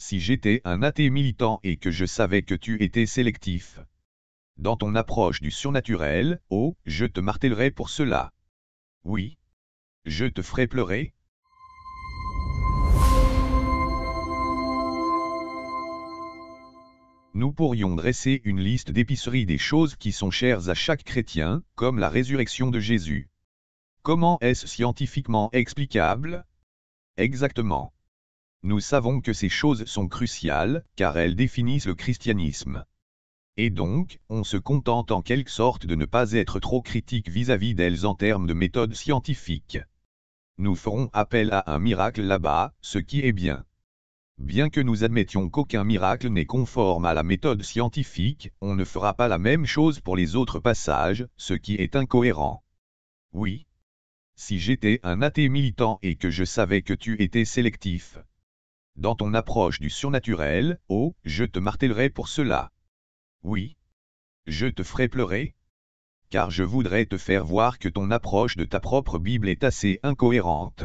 si j'étais un athée militant et que je savais que tu étais sélectif. Dans ton approche du surnaturel, oh, je te martèlerais pour cela. Oui. Je te ferais pleurer. Nous pourrions dresser une liste d'épiceries des choses qui sont chères à chaque chrétien, comme la résurrection de Jésus. Comment est-ce scientifiquement explicable Exactement. Nous savons que ces choses sont cruciales, car elles définissent le christianisme. Et donc, on se contente en quelque sorte de ne pas être trop critique vis-à-vis d'elles en termes de méthode scientifique. Nous ferons appel à un miracle là-bas, ce qui est bien. Bien que nous admettions qu'aucun miracle n'est conforme à la méthode scientifique, on ne fera pas la même chose pour les autres passages, ce qui est incohérent. Oui. Si j'étais un athée militant et que je savais que tu étais sélectif, dans ton approche du surnaturel, oh, je te martèlerai pour cela. Oui. Je te ferai pleurer. Car je voudrais te faire voir que ton approche de ta propre Bible est assez incohérente.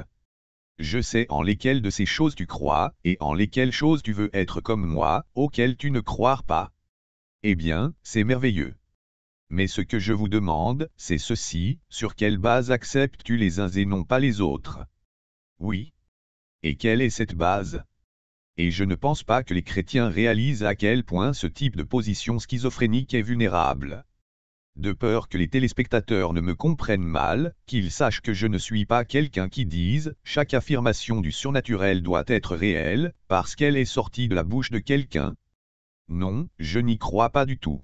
Je sais en lesquelles de ces choses tu crois, et en lesquelles choses tu veux être comme moi, auxquelles tu ne crois pas. Eh bien, c'est merveilleux. Mais ce que je vous demande, c'est ceci, sur quelle base acceptes-tu les uns et non pas les autres Oui. Et quelle est cette base et je ne pense pas que les chrétiens réalisent à quel point ce type de position schizophrénique est vulnérable. De peur que les téléspectateurs ne me comprennent mal, qu'ils sachent que je ne suis pas quelqu'un qui dise « chaque affirmation du surnaturel doit être réelle, parce qu'elle est sortie de la bouche de quelqu'un ». Non, je n'y crois pas du tout.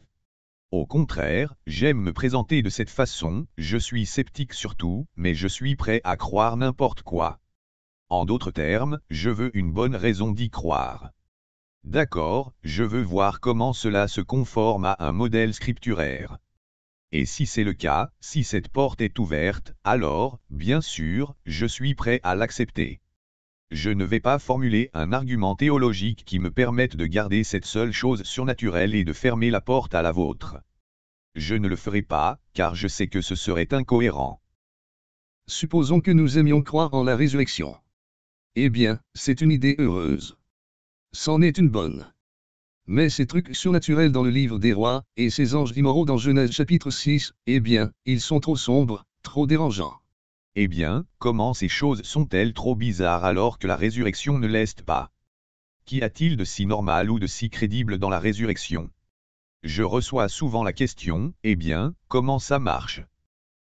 Au contraire, j'aime me présenter de cette façon, je suis sceptique surtout, mais je suis prêt à croire n'importe quoi. En d'autres termes, je veux une bonne raison d'y croire. D'accord, je veux voir comment cela se conforme à un modèle scripturaire. Et si c'est le cas, si cette porte est ouverte, alors, bien sûr, je suis prêt à l'accepter. Je ne vais pas formuler un argument théologique qui me permette de garder cette seule chose surnaturelle et de fermer la porte à la vôtre. Je ne le ferai pas, car je sais que ce serait incohérent. Supposons que nous aimions croire en la résurrection. Eh bien, c'est une idée heureuse. C'en est une bonne. Mais ces trucs surnaturels dans le livre des rois, et ces anges immoraux dans Genèse chapitre 6, eh bien, ils sont trop sombres, trop dérangeants. Eh bien, comment ces choses sont-elles trop bizarres alors que la résurrection ne l'est pas Qu'y a-t-il de si normal ou de si crédible dans la résurrection Je reçois souvent la question, eh bien, comment ça marche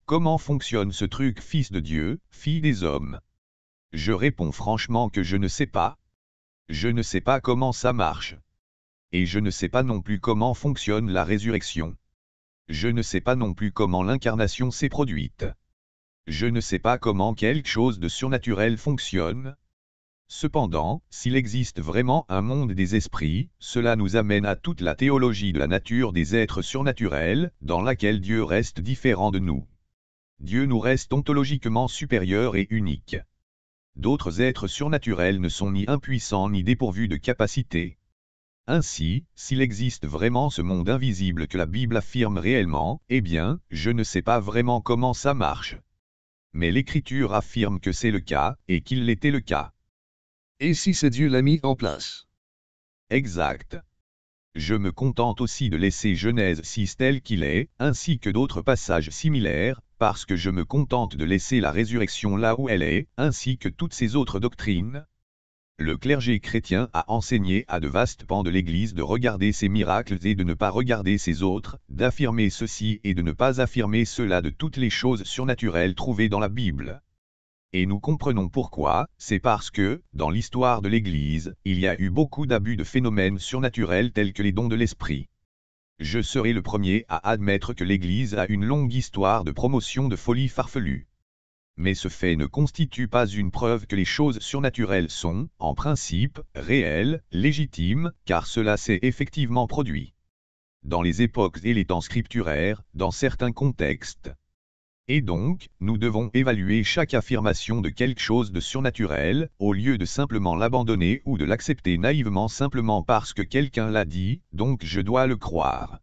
Comment fonctionne ce truc fils de Dieu, fille des hommes je réponds franchement que je ne sais pas. Je ne sais pas comment ça marche. Et je ne sais pas non plus comment fonctionne la résurrection. Je ne sais pas non plus comment l'incarnation s'est produite. Je ne sais pas comment quelque chose de surnaturel fonctionne. Cependant, s'il existe vraiment un monde des esprits, cela nous amène à toute la théologie de la nature des êtres surnaturels, dans laquelle Dieu reste différent de nous. Dieu nous reste ontologiquement supérieur et unique d'autres êtres surnaturels ne sont ni impuissants ni dépourvus de capacités. Ainsi, s'il existe vraiment ce monde invisible que la Bible affirme réellement, eh bien, je ne sais pas vraiment comment ça marche. Mais l'Écriture affirme que c'est le cas, et qu'il l'était le cas. Et si c'est Dieu l'a mis en place Exact. Je me contente aussi de laisser Genèse 6 tel qu'il est, ainsi que d'autres passages similaires, parce que je me contente de laisser la résurrection là où elle est, ainsi que toutes ces autres doctrines. Le clergé chrétien a enseigné à de vastes pans de l'Église de regarder ces miracles et de ne pas regarder ses autres, d'affirmer ceci et de ne pas affirmer cela de toutes les choses surnaturelles trouvées dans la Bible. Et nous comprenons pourquoi, c'est parce que, dans l'histoire de l'Église, il y a eu beaucoup d'abus de phénomènes surnaturels tels que les dons de l'esprit. Je serai le premier à admettre que l'Église a une longue histoire de promotion de folie farfelues. Mais ce fait ne constitue pas une preuve que les choses surnaturelles sont, en principe, réelles, légitimes, car cela s'est effectivement produit dans les époques et les temps scripturaires, dans certains contextes, et donc, nous devons évaluer chaque affirmation de quelque chose de surnaturel, au lieu de simplement l'abandonner ou de l'accepter naïvement simplement parce que quelqu'un l'a dit, donc je dois le croire.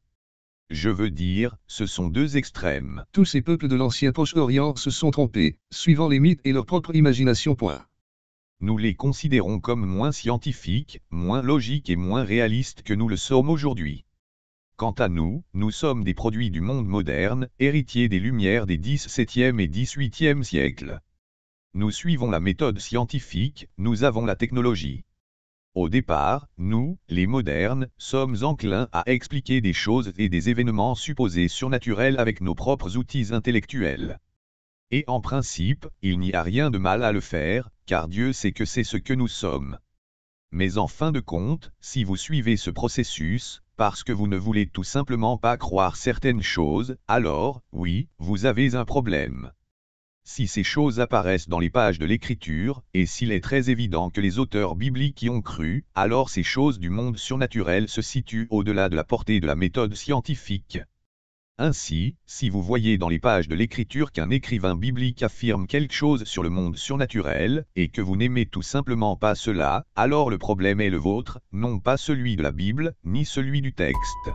Je veux dire, ce sont deux extrêmes. Tous ces peuples de l'ancien Proche-Orient se sont trompés, suivant les mythes et leur propre imagination. Nous les considérons comme moins scientifiques, moins logiques et moins réalistes que nous le sommes aujourd'hui. Quant à nous, nous sommes des produits du monde moderne, héritiers des lumières des 17e et 18e siècles. Nous suivons la méthode scientifique, nous avons la technologie. Au départ, nous, les modernes, sommes enclins à expliquer des choses et des événements supposés surnaturels avec nos propres outils intellectuels. Et en principe, il n'y a rien de mal à le faire, car Dieu sait que c'est ce que nous sommes. Mais en fin de compte, si vous suivez ce processus, parce que vous ne voulez tout simplement pas croire certaines choses, alors, oui, vous avez un problème. Si ces choses apparaissent dans les pages de l'Écriture, et s'il est très évident que les auteurs bibliques y ont cru, alors ces choses du monde surnaturel se situent au-delà de la portée de la méthode scientifique. Ainsi, si vous voyez dans les pages de l'Écriture qu'un écrivain biblique affirme quelque chose sur le monde surnaturel, et que vous n'aimez tout simplement pas cela, alors le problème est le vôtre, non pas celui de la Bible, ni celui du texte.